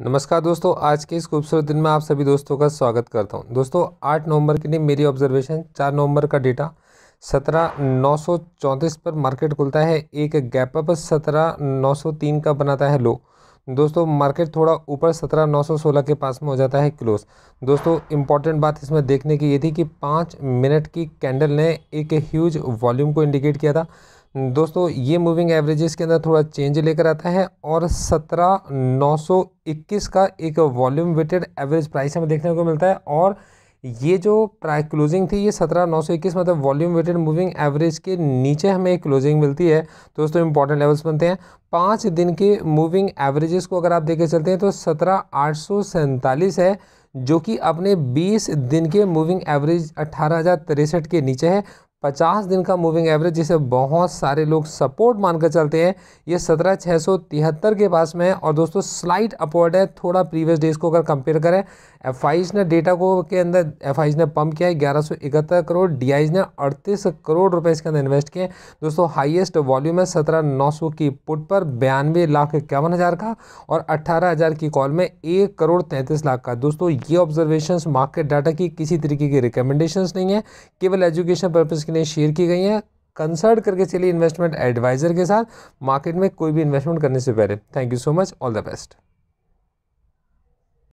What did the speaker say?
नमस्कार दोस्तों आज के इस खूबसूरत दिन में आप सभी दोस्तों का स्वागत करता हूं दोस्तों आठ नवंबर के लिए मेरी ऑब्जर्वेशन चार नवंबर का डेटा सत्रह नौ सौ चौंतीस पर मार्केट खुलता है एक गैप अप सत्रह नौ सौ तीन का बनाता है लो दोस्तों मार्केट थोड़ा ऊपर सत्रह नौ सौ सोलह के पास में हो जाता है क्लोज दोस्तों इंपॉर्टेंट बात इसमें देखने की ये थी कि पाँच मिनट की कैंडल ने एक ह्यूज वॉल्यूम को इंडिकेट किया था दोस्तों ये मूविंग एवरेजेस के अंदर थोड़ा चेंज लेकर आता है और सत्रह नौ सौ इक्कीस का एक वॉल्यूम वेटेड एवरेज प्राइस हमें देखने को मिलता है और ये जो प्राइ क्लोजिंग थी ये सत्रह नौ सौ इक्कीस मतलब वॉल्यूम वेटेड मूविंग एवरेज के नीचे हमें एक क्लोजिंग मिलती है तो दोस्तों इंपॉर्टेंट लेवल्स बनते हैं पाँच दिन के मूविंग एवरेजेस को अगर आप देखे चलते हैं तो सत्रह आठ सौ सैंतालीस है जो कि अपने 20 दिन के मूविंग एवरेज तिरसठ के नीचे है पचास दिन का मूविंग एवरेज जिसे बहुत सारे लोग सपोर्ट मानकर चलते हैं ये सत्रह छः सौ तिहत्तर के पास में है और दोस्तों स्लाइट अपवर्ड है थोड़ा प्रीवियस डेज को अगर कंपेयर करें एफ ने डेटा को के अंदर एफ ने पंप किया है ग्यारह सौ इकहत्तर करोड़ डी ने अड़तीस करोड़ रुपए इसके अंदर इन्वेस्ट किए दोस्तों हाइएस्ट वॉल्यूम है सत्रह नौ सौ की पुट पर बयानवे लाख इक्यावन हज़ार का और अट्ठारह हज़ार की कॉल में एक करोड़ तैंतीस लाख का दोस्तों ये ऑब्जर्वेशन मार्केट डाटा की किसी तरीके की रिकमेंडेशन नहीं है केवल एजुकेशन पर्पज़ के लिए शेयर की गई हैं कंसल्ट करके चलिए इन्वेस्टमेंट एडवाइज़र के साथ मार्केट में कोई भी इन्वेस्टमेंट करने से पहले thank you so much all the best